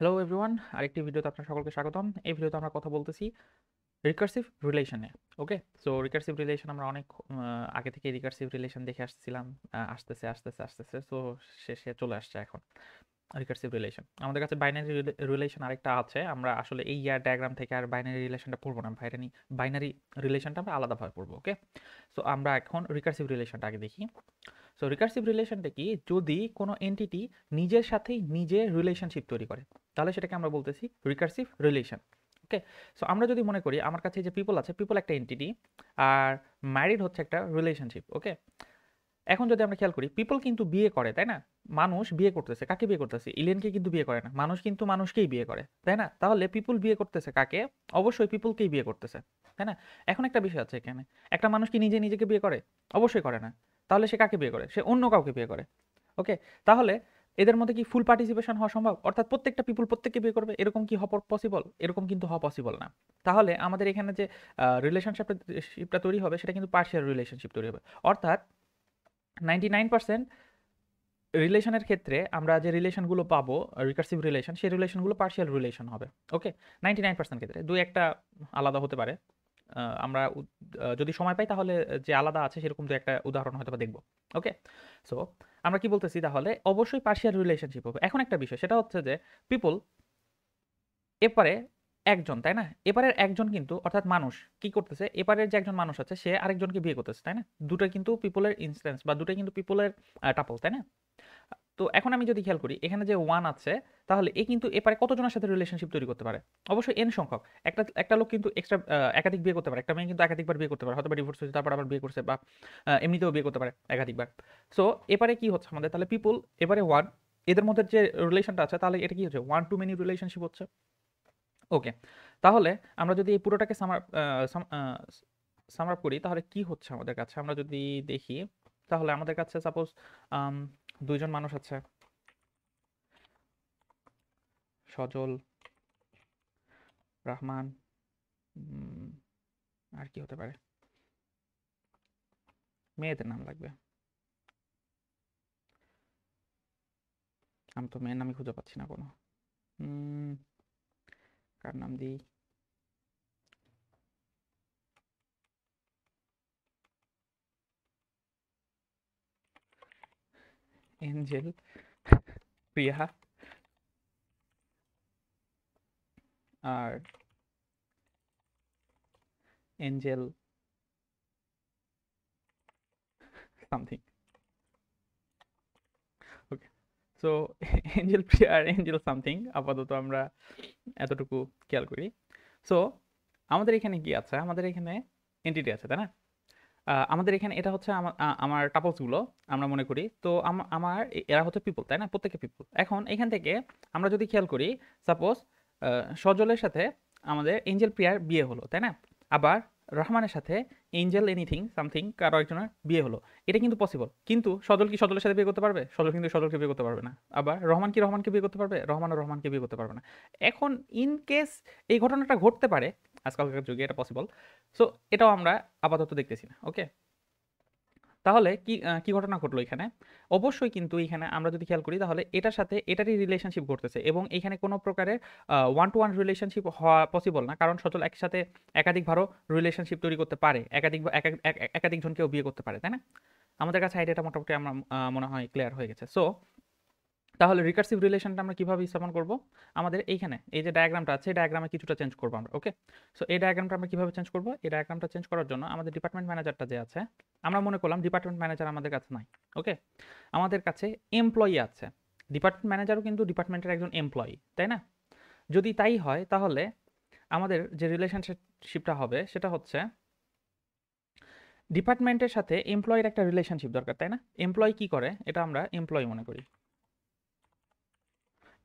hello everyone আরেকটি ভিডিওতে আপনার সকলকে স্বাগতম এই ভিডিওতে আমরা কথা বলতেছি রিকার্সিভ রিলেশনে ওকে সো রিকার্সিভ রিলেশন আমরা অনেক আগে থেকে রিকার্সিভ রিলেশন দেখে আসছিলাম আসতেছে আসতেছে আসতেছে সো শেষে চলে আসছে এখন রিকার্সিভ রিলেশন আমাদের কাছে বাইনারি রিলেশন আরেকটা আছে আমরা আসলে এই ইয়ার ডায়াগ্রাম থেকে আর বাইনারি রিলেশনটা পড়বো না বাইনারি বাইনারি রিলেশনটা আমরা আলাদাভাবে পড়বো ওকে সো আমরা এখন রিকার্সিভ রিলেশনটা আগে দেখি সো রিকার্সিভ রিলেশনটা কি যদি কোনো এনটিটি নিজের সাথেই নিজের রিলেশনশিপ তৈরি করে তাহলে সেটাকে আমরা বলতেছি রিকার্সিভ রিলেশন ওকে সো আমরা যদি মনে করি আমার কাছে যে পিপল আছে পিপল একটা এনটিটি আর ম্যারিড হচ্ছে একটা রিলেশনশিপ ওকে এখন যদি আমরা খেয়াল করি পিপল কিন্তু বিয়ে করে তাই না মানুষ বিয়ে করতেছে কাকে বিয়ে করতেছে ইলিয়ানকে কিন্তু বিয়ে করে না মানুষ কিন্তু মানুষকেই বিয়ে করে তাই না তাহলে পিপুল বিয়ে করতেছে কাকে অবশ্যই পিপুলকেই বিয়ে করতেছে তাই না এখন একটা বিষয় আছে এখানে একটা মানুষ কি নিজে নিজেকে বিয়ে করে অবশ্যই করে না তাহলে সে কাকে বিয়ে করে সে অন্য কাউকে বিয়ে করে ওকে তাহলে এদের মধ্যে কি ফুল পার্টিসিপেশন হওয়া সম্ভব অর্থাৎ প্রত্যেকটা পিপুল প্রত্যেককে বিয়ে করবে এরকম কি হওয়া পসিবল এরকম কিন্তু হওয়া পসিবল না তাহলে আমাদের এখানে যে রিলেশনশিপটা তৈরি হবে সেটা কিন্তু পার্শিয়াল রিলেশনশিপ তৈরি হবে অর্থাৎ নাইনটি নাইন পার্সেন্ট রিলেশনের ক্ষেত্রে আমরা যে রিলেশনগুলো পাবো রিকার্সিভ রিলেশন সেই রিলেশনগুলো পার্শিয়াল রিলেশন হবে ওকে নাইনটি নাইন পার্সেন্ট ক্ষেত্রে দুই একটা আলাদা হতে পারে আমরা যদি সময় পাই তাহলে যে আলাদা আছে সেরকম দু একটা উদাহরণ হয়তো বা দেখবো ওকে সো আমরা কি বলতেছি তাহলে অবশ্যই পার্সিয়াল রিলেশনশিপ হবে এখন একটা বিষয় সেটা হচ্ছে যে পিপল এপারে একজন তাই না এপারের একজন কিন্তু অর্থাৎ মানুষ কি করতেছে এপারের যে একজন মানুষ আছে সে আরেকজনকে বিয়ে করতেছে তাই না দুটো কিন্তু পিপলের ইনস্টেন্স বা দুটো কিন্তু পিপলের টাপল তাই না তো এখন আমি যদি খেয়াল করি এখানে যে ওয়ান আছে তাহলে এ কিন্তু এপারে কতজনের সাথে রিলেশনশিপ তৈরি করতে পারে অবশ্যই এন সংখ্যক একটা একটা লোক কিন্তু এক্সট্রা একাধিক বিয়ে করতে পারে একটা মেয়ে কিন্তু একাধিকবার বিয়ে করতে পারে হয়তো ডিভোর্স হয়েছে তারপর আবার বিয়ে করছে বা এমনিতেও বিয়ে করতে পারে একাধিকবার সো এপারে কি হচ্ছে আমাদের তাহলে পিপুল এবারে ওয়ান এদের মধ্যে যে রিলেশনটা আছে তাহলে এটা কি হচ্ছে ওয়ান টু মেনি রিলেশনশিপ হচ্ছে ওকে তাহলে আমরা যদি এই পুরোটাকে সামার সামার করি তাহলে কি হচ্ছে আমাদের কাছে আমরা যদি দেখি তাহলে আমাদের কাছে সাপোজ দুইজন মানুষ আছে সজল রহমান আর কি হতে পারে মেয়েদের নাম লাগবে আমি তো মেয়ের নামই খুঁজে পাচ্ছি না কোনো কার নাম দিই एंजेल प्रिया आर angel something okay so angel Priya angel something আপাতত আমরা এতটুকুক কেল করি সো আমাদের এখানে কি আছে আমাদের এখানে এন্টিটি আছে তাই না আমাদের এখানে এটা হচ্ছে আমার টাপলসগুলো আমরা মনে করি তো আমার এরা হচ্ছে পিপল তাই না প্রত্যেকে পিপল এখন এখান থেকে আমরা যদি খেয়াল করি সাপোজ সজলের সাথে আমাদের এঞ্জেল প্রিয়ার বিয়ে হলো তাই না আবার রহমানের সাথে এঞ্জেল এনিথিং সামথিং কারো একজনের বিয়ে হলো এটা কিন্তু পসিবল কিন্তু সজল কি সজলের সাথে বিয়ে করতে পারবে সজল কিন্তু সজলকে বিয়ে করতে পারবে না আবার রহমান কি রহমানকে বিয়ে করতে পারবে রহমান রহমানকে বিয়ে করতে পারবে না এখন ইন কেস এই ঘটনাটা ঘটতে পারে আজকালকার যুগে এটা পসিবল সো এটাও আমরা আপাতত দেখতেছি না ওকে তাহলে কি কি ঘটনা ঘটলো এখানে অবশ্যই কিন্তু এখানে আমরা যদি খেয়াল করি তাহলে এটার সাথে এটারই রিলেশনশিপ ঘটতেছে এবং এখানে কোনো প্রকারের ওয়ান টু ওয়ান রিলেশনশিপ হওয়া পসিবল না কারণ সচল একসাথে একাধিকবারও রিলেশনশিপ তৈরি করতে পারে একাধিক একাধিক জনকেও বিয়ে করতে পারে তাই না আমাদের কাছে আইডিয়াটা মোটামুটি আমরা মনে হয় ক্লিয়ার হয়ে গেছে সো তাহলে রিকার্সিভ রিলেশনটা আমরা কিভাবে স্থাপন করব আমাদের এইখানে এই যে ডায়াগ্রামটা আছে এই ডায়াগ্রামে কিছুটা চেঞ্জ করবো আমরা ওকে সো এই ডায়াগ্রামটা আমরা কিভাবে চেঞ্জ করব এই ডায়াগ্রামটা চেঞ্জ করার জন্য আমাদের ডিপার্টমেন্ট ম্যানেজারটা যে আছে আমরা মনে করলাম ডিপার্টমেন্ট ম্যানেজার আমাদের কাছে নাই ওকে আমাদের কাছে এমপ্লয়ি আছে ডিপার্টমেন্ট ম্যানেজারও কিন্তু ডিপার্টমেন্টের একজন এমপ্লয়ি তাই না যদি তাই হয় তাহলে আমাদের যে রিলেশনশিপটা হবে সেটা হচ্ছে ডিপার্টমেন্টের সাথে এমপ্লয়ের একটা রিলেশনশিপ দরকার তাই না এমপ্লয় কী করে এটা আমরা এমপ্লয় মনে করি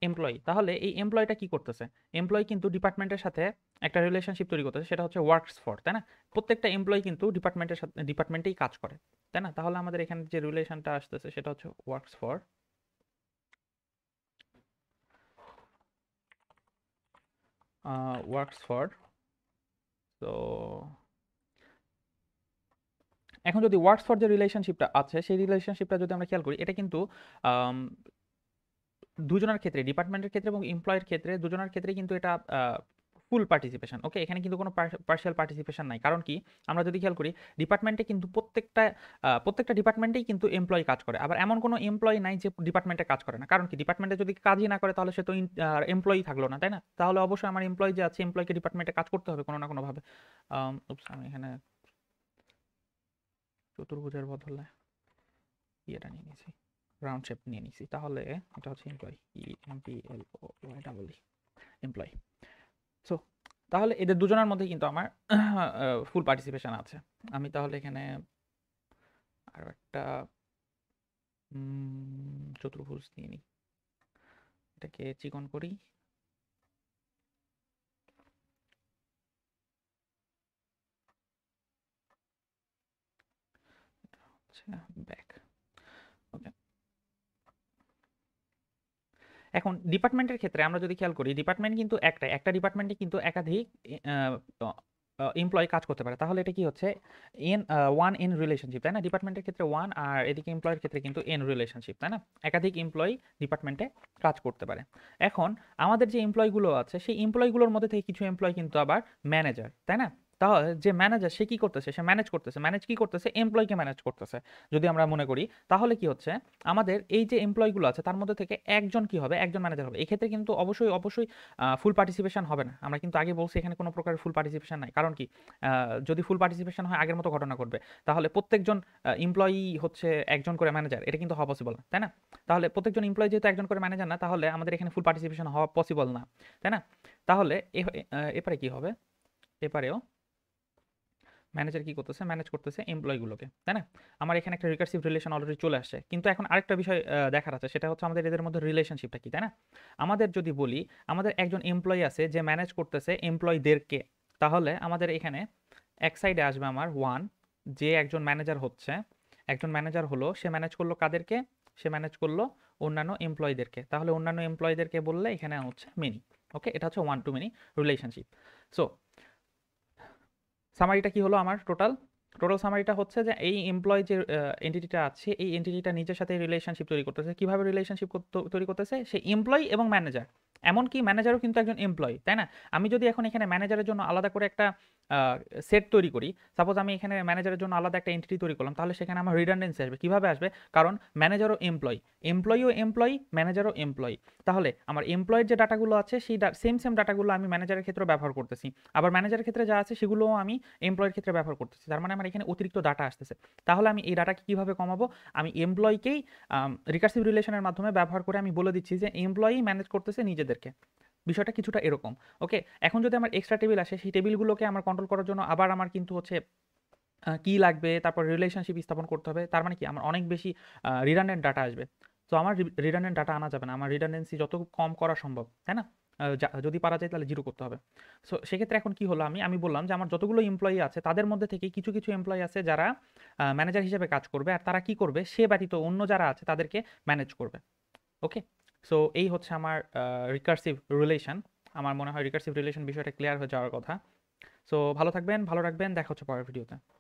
এমপ্লয়ি তাহলে এই এমপ্লয়িটা কি করতেছে এমপ্লয়ি কিন্তু ডিপার্টমেন্টের সাথে একটা রিলেশনশিপ তৈরি করতেছে সেটা হচ্ছে ওয়ার্কস ফর তাই না প্রত্যেকটা এমপ্লয়ি কিন্তু ডিপার্টমেন্টের সাথে ডিপার্টমেন্টেই কাজ করে তাই না তাহলে আমাদের এখানে যে রিলেশনটা আসতেছে সেটা হচ্ছে ওয়ার্কস ফর ওয়ার্কস ফর তো এখন যদি ওয়ার্কস ফর যে রিলেশনশিপটা আছে সেই রিলেশনশিপটা যদি আমরা খেয়াল করি এটা কিন্তু দুজনের ক্ষেত্রে ডিপার্টমেন্টের ক্ষেত্রে এবং এমপ্লয়ের ক্ষেত্রে দুজনের ক্ষেত্রে কিন্তু এটা ফুল পার্টিসিপেশন ওকে এখানে কিন্তু কোনো পার্শিয়াল পার্টিসিপেশন নাই কারণ কি আমরা যদি খেয়াল করি ডিপার্টমেন্টে কিন্তু প্রত্যেকটা প্রত্যেকটা ডিপার্টমেন্টেই কিন্তু এমপ্লয় কাজ করে আবার এমন কোনো এমপ্লয় নাই যে ডিপার্টমেন্টে কাজ করে না কারণ কি ডিপার্টমেন্টে যদি কাজই না করে তাহলে সে তো এমপ্লয়ি থাকলো না তাই না তাহলে অবশ্যই আমার এমপ্লয় যে আছে এমপ্লয়কে ডিপার্টমেন্টে কাজ করতে হবে কোনো না কোনোভাবে আমি এখানে চতুর্ভুজের বদলে ইয়েটা নিয়ে নিয়েছি রাউন্ড শেপ নিয়ে নিছি তাহলে এটা হচ্ছে employ E M P L O Y double E employ so তাহলে এদের দুজনের মধ্যে কিন্তু আমার ফুল পার্টিসিপেশন আছে আমি তাহলে এখানে আরও একটা চতুর্ভুজ নিয়ে নিই এটাকে চিকন করি হচ্ছে ব্যাক এখন ডিপার্টমেন্টের ক্ষেত্রে আমরা যদি খেয়াল করি ডিপার্টমেন্ট কিন্তু একটা একটা ডিপার্টমেন্টে কিন্তু একাধিক এমপ্লয় কাজ করতে পারে তাহলে এটা কি হচ্ছে এন ওয়ান এন রিলেশনশিপ তাই না ডিপার্টমেন্টের ক্ষেত্রে ওয়ান আর এদিকে এমপ্লয়ের ক্ষেত্রে কিন্তু এন রিলেশনশিপ তাই না একাধিক এমপ্লয় ডিপার্টমেন্টে কাজ করতে পারে এখন আমাদের যে এমপ্লয়গুলো আছে সেই এমপ্লয়গুলোর মধ্যে থেকে কিছু এমপ্লয় কিন্তু আবার ম্যানেজার তাই না তাহলে যে ম্যানেজার সে কি করতেছে সে ম্যানেজ করতেছে ম্যানেজ কি করতেছে এমপ্লয়কে ম্যানেজ করতেছে যদি আমরা মনে করি তাহলে কি হচ্ছে আমাদের এই যে এমপ্লয়গুলো আছে তার মধ্যে থেকে একজন কি হবে একজন ম্যানেজার হবে এক্ষেত্রে কিন্তু অবশ্যই অবশ্যই ফুল পার্টিসিপেশন হবে না আমরা কিন্তু আগে বলছি এখানে কোনো প্রকার ফুল পার্টিসিপেশন নাই কারণ কি যদি ফুল পার্টিসিপেশন হয় আগের মতো ঘটনা ঘটবে তাহলে প্রত্যেকজন এমপ্লয়ি হচ্ছে একজন করে ম্যানেজার এটা কিন্তু হওয়া পসিবল না তাই না তাহলে প্রত্যেকজন এমপ্লয় যেহেতু একজন করে ম্যানেজার না তাহলে আমাদের এখানে ফুল পার্টিসিপেশন হওয়া পসিবল না তাই না তাহলে এপারে কি হবে এপারেও ম্যানেজার কী করতেছে ম্যানেজ করতেছে এমপ্লয়গুলোকে তাই না আমার এখানে একটা রিকার্সিভ রিলেশন অলরেডি চলে আসছে কিন্তু এখন আরেকটা বিষয় দেখার আছে সেটা হচ্ছে আমাদের এদের মধ্যে রিলেশনশিপটা কি তাই না আমাদের যদি বলি আমাদের একজন এমপ্লয়ি আছে যে ম্যানেজ করতেছে এমপ্লয়ীদেরকে তাহলে আমাদের এখানে এক সাইডে আসবে আমার ওয়ান যে একজন ম্যানেজার হচ্ছে একজন ম্যানেজার হলো সে ম্যানেজ করলো কাদেরকে সে ম্যানেজ করলো অন্যান্য এমপ্লয়ীদেরকে তাহলে অন্যান্য এমপ্লয়ীদেরকে বললে এখানে হচ্ছে মেনি ওকে এটা হচ্ছে one to many relationship so সামারিটা কি হলো আমার টোটাল টোটাল সামারিটা হচ্ছে যে এই এমপ্লয় যে এন্টিটিটা আছে এই এন্টিটিটা নিজের সাথে রিলেশনশিপ তৈরি করতেছে কীভাবে রিলেশনশিপ তৈরি করতেছে সে এমপ্লয় এবং ম্যানেজার এমনকি ম্যানেজারও কিন্তু একজন এমপ্লয়ি তাই না আমি যদি এখন এখানে ম্যানেজারের জন্য আলাদা করে একটা সেট তৈরি করি সাপোজ আমি এখানে ম্যানেজারের জন্য আলাদা একটা এন্ট্রি তৈরি করলাম তাহলে সেখানে আমার রিডান্ডেন্সি আসবে কীভাবে আসবে কারণ ম্যানেজারও এমপ্লয়ি এমপ্লয়িও এমপ্লয়ি ম্যানেজারও এমপ্লয়ি তাহলে আমার এমপ্লয়ের যে ডাটাগুলো আছে সেই সেম সেম ডাটাগুলো আমি ম্যানেজারের ক্ষেত্রে ব্যবহার করতেছি আবার ম্যানেজারের ক্ষেত্রে যা আছে সেগুলোও আমি এমপ্লয়ের ক্ষেত্রে ব্যবহার করতেছি তার মানে আমার এখানে অতিরিক্ত ডাটা আসতেছে তাহলে আমি এই ডাটাকে কীভাবে কমাবো আমি এমপ্লয়িকেই রিকার্সিভ রিলেশনের মাধ্যমে ব্যবহার করে আমি বলে দিচ্ছি যে এমপ্লয়ি ম্যানেজ করতেছে নিজেদের আমাদেরকে বিষয়টা কিছুটা এরকম ওকে এখন যদি আমার এক্সট্রা টেবিল আসে সেই টেবিলগুলোকে আমার কন্ট্রোল করার জন্য আবার আমার কিন্তু হচ্ছে কি লাগবে তারপর রিলেশনশিপ স্থাপন করতে হবে তার মানে কি আমার অনেক বেশি রিডানডেন্ট ডাটা আসবে তো আমার রিডানডেন্ট ডাটা আনা যাবে না আমার রিডানডেন্সি যত কম করা সম্ভব তাই না যদি পারা যায় তাহলে জিরো করতে হবে সো সেক্ষেত্রে এখন কি হলো আমি আমি বললাম যে আমার যতগুলো এমপ্লয়ি আছে তাদের মধ্যে থেকে কিছু কিছু এমপ্লয়ি আছে যারা ম্যানেজার হিসেবে কাজ করবে আর তারা কি করবে সে ব্যতীত অন্য যারা আছে তাদেরকে ম্যানেজ করবে ওকে সো এই হচ্ছে আমার রিকার্সিভ রিলেশন আমার মনে হয় রিকার্সিভ রিলেশন বিষয়টা ক্লিয়ার হয়ে যাওয়ার কথা সো ভালো থাকবেন ভালো রাখবেন দেখা হচ্ছে পরের ভিডিওতে